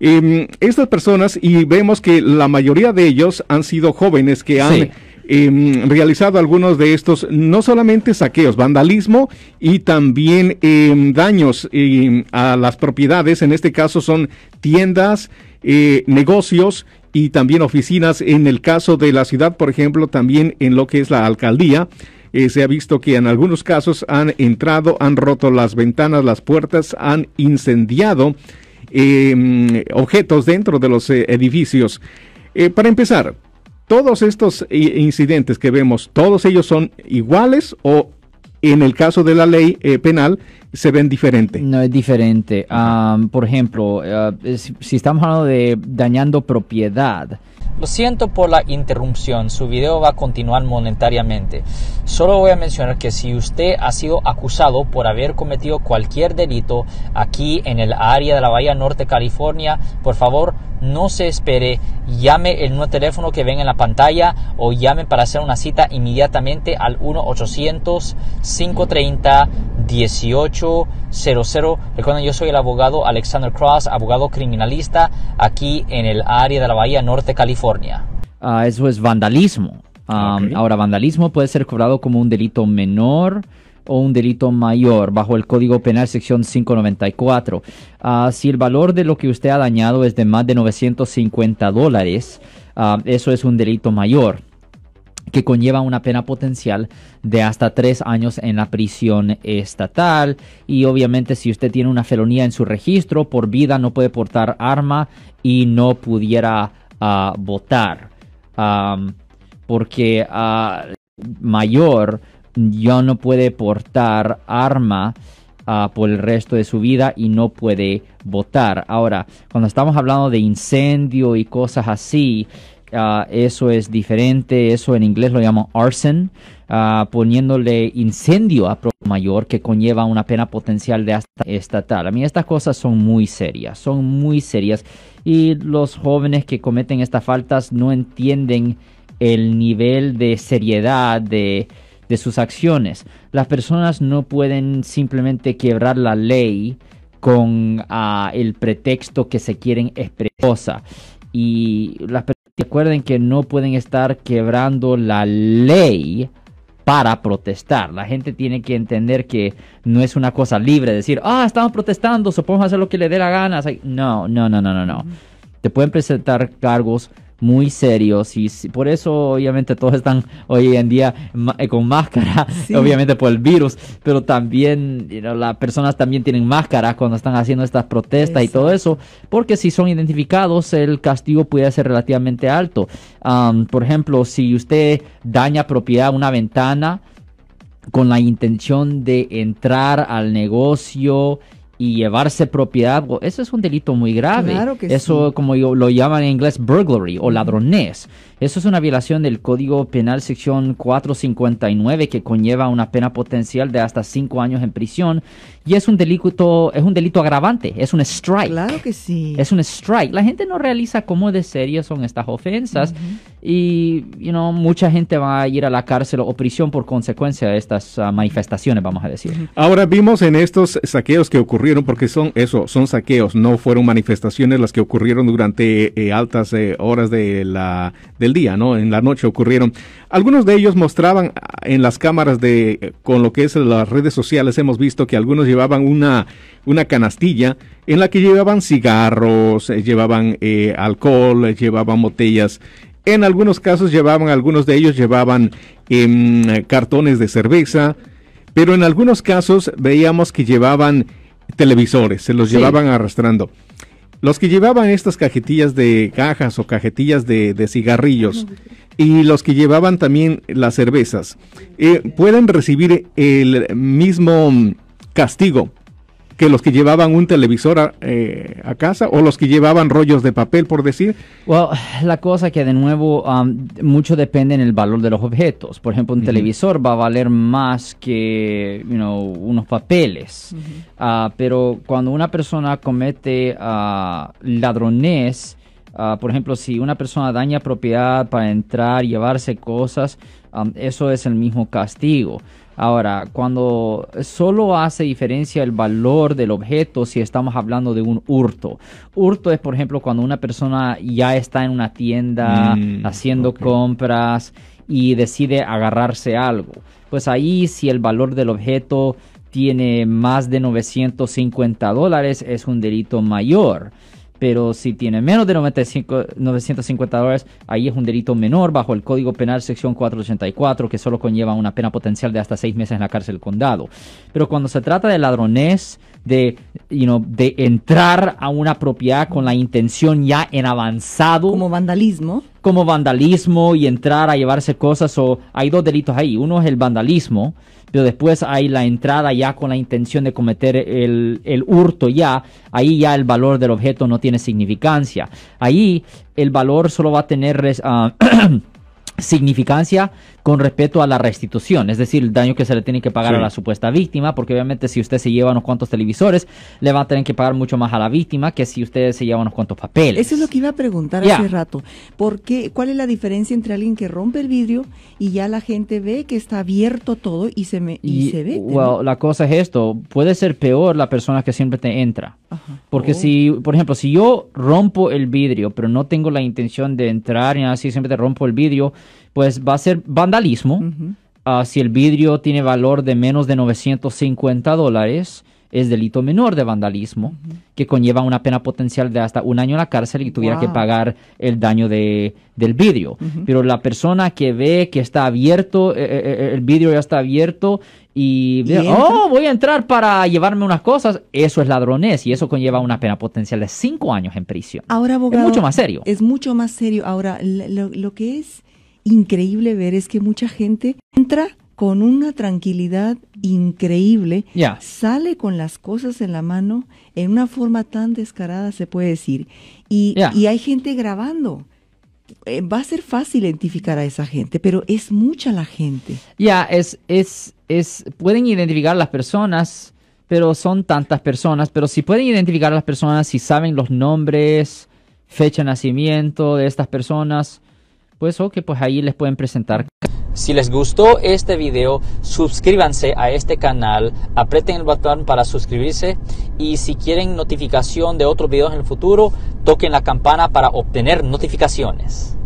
Em, estas personas, y vemos que la mayoría de ellos han sido jóvenes que han em, realizado algunos de estos, no solamente saqueos, vandalismo y también em, daños a las propiedades, en este caso son tiendas, eh, negocios y también oficinas, en el caso de la ciudad, por ejemplo, también en lo que es la alcaldía. Eh, se ha visto que en algunos casos han entrado, han roto las ventanas, las puertas, han incendiado Em, objetos dentro de los eh, edificios. Eh, para empezar, todos estos incidentes que vemos, todos ellos son iguales o en el caso de la ley eh, penal se ven diferente. No es diferente. por ejemplo, si, estamos hablando de dañando propiedad, lo siento por la interrupción, su video va a continuar monetariamente. Solo voy a mencionar que si usted ha sido acusado por haber cometido cualquier delito aquí en el área de la Bahía Norte, California, por favor no se espere, llame el nuevo teléfono que ven en la pantalla o llame para hacer una cita inmediatamente al 1-800-530-18. 00. Recuerden, yo soy el abogado Alexander Cross, abogado criminalista aquí en el área de la Bahía Norte, California. Ah, eso es vandalismo. Ahora, vandalismo puede ser cobrado como un delito menor o un delito mayor bajo el Código Penal sección 594. Ah, si el valor de lo que usted ha dañado es de más de 950 dólares, ah, eso es un delito mayor que conlleva una pena potencial de hasta tres años en la prisión estatal. Y obviamente si usted tiene una felonía en su registro por vida no puede portar arma y no pudiera ah, votar. porque ah, mayor ya no puede portar arma ah, por el resto de su vida y no puede votar. Ahora, cuando estamos hablando de incendio y cosas así, Ah, eso es diferente, eso en inglés lo llaman arson, ah, poniéndole incendio a pro mayor que conlleva una pena potencial de hasta estatal. A mí estas cosas son muy serias, son muy serias y los jóvenes que cometen estas faltas no entienden el nivel de seriedad de, sus acciones. Las personas no pueden simplemente quebrar la ley con ah, el pretexto que se quieren expresar. Y las personas Recuerden que no pueden estar quebrando la ley para protestar. La gente tiene que entender que no es una cosa libre decir, ah, estamos protestando, supongo hacer lo que le dé la gana. No, no, no, no, no, no. Te pueden presentar cargos muy serios y por eso obviamente todos están hoy en día eh, con máscara, obviamente por el virus, pero también las personas también tienen máscara cuando están haciendo estas protestas y todo eso, porque si son identificados el castigo puede ser relativamente alto. por ejemplo, si usted daña propiedad, una ventana, con la intención de entrar al negocio y llevarse propiedad, eso es un delito muy grave. que eso, como como lo llaman en inglés, burglary o ladronés. Eso es una violación del Código Penal sección 459 que conlleva una pena potencial de hasta cinco años en prisión y es un delito, es un delito agravante, es un strike. que sí. Es un strike. La gente no realiza cómo de serias son estas ofensas y you mucha gente va a ir a la cárcel o prisión por consecuencia de estas ah, manifestaciones, vamos a decir. Ahora vimos en estos saqueos que ocurrieron, porque son eso, son saqueos, no fueron manifestaciones las que ocurrieron durante eh, eh, altas eh, horas de la, del día, ¿no? En la noche ocurrieron. Algunos de ellos mostraban ah, en las cámaras de, con lo que es las redes sociales, hemos visto que algunos llevaban una, una canastilla en la que llevaban cigarros, llevaban alcohol, llevaban botellas en algunos casos llevaban, algunos de ellos llevaban em, cartones de cerveza, pero en algunos casos veíamos que llevaban televisores, se los llevaban arrastrando. Los que llevaban estas cajetillas de cajas o cajetillas de, cigarrillos y los que llevaban también las cervezas eh, pueden recibir el mismo castigo que los que llevaban un televisor eh, a, casa o los que llevaban rollos de papel, por decir? la cosa que de nuevo um, mucho depende en el valor de los objetos. Por ejemplo, un televisor va a valer más que unos papeles. Ah, pero cuando una persona comete ah, ladrones, ah, por ejemplo, si una persona daña propiedad para entrar, y llevarse cosas, um, eso es el mismo castigo. Ahora, cuando solo hace diferencia el valor del objeto si estamos hablando de un hurto. Hurto es, por ejemplo, cuando una persona ya está en una tienda mm, haciendo compras y decide agarrarse algo. Pues ahí si el valor del objeto tiene más de 950 dólares es un delito mayor pero si tiene menos de 95, 950 dólares, ahí es un delito menor bajo el Código Penal sección 484 que solo conlleva una pena potencial de hasta seis meses en la cárcel condado. Pero cuando se trata de ladrones, de you know, de entrar a una propiedad con la intención ya en avanzado. Como vandalismo. Como vandalismo y entrar a llevarse cosas. O hay dos delitos ahí. Uno es el vandalismo, pero después hay la entrada ya con la intención de cometer el, hurto ya. Ahí ya el valor del objeto no tiene significancia. Ahí el valor solo va a tener... Ah, significancia con respecto a la restitución, es decir, el daño que se le tiene que pagar a la supuesta víctima, porque obviamente si usted se lleva unos cuantos televisores, le va a tener que pagar mucho más a la víctima que si usted se lleva unos cuantos papeles. Eso es lo que iba a preguntar hace rato. ¿Por ¿Cuál es la diferencia entre alguien que rompe el vidrio y ya la gente ve que está abierto todo y se, me, se ve? la cosa es esto, puede ser peor la persona que siempre te entra. Porque oh. si, por ejemplo, si yo rompo el vidrio, pero no tengo la intención de entrar y así, siempre te rompo el vidrio, pues va a ser vandalismo. Ah, si el vidrio tiene valor de menos de 950 dólares, es delito menor de vandalismo, que conlleva una pena potencial de hasta un año en la cárcel y tuviera que pagar el daño de, del vidrio. Pero la persona que ve que está abierto, eh, eh, eh, el vidrio ya está abierto y, oh, voy a entrar para llevarme unas cosas, eso es ladrones y eso conlleva una pena potencial de cinco años en prisión. Ahora, Es mucho más serio. Es mucho más serio. Ahora, lo que es increíble ver es que mucha gente entra con una tranquilidad increíble, sale con las cosas en la mano en una forma tan descarada, se puede decir. Y, hay gente grabando. Eh, va a ser fácil identificar a esa gente, pero es mucha la gente. Ya, es, es, es, pueden identificar las personas, pero son tantas personas, pero si pueden identificar a las personas, si saben los nombres, fecha de nacimiento de estas personas, pues que pues ahí les pueden presentar. Si les gustó este video, suscríbanse a este canal, aprieten el botón para suscribirse y si quieren notificación de otros videos en el futuro, toquen la campana para obtener notificaciones.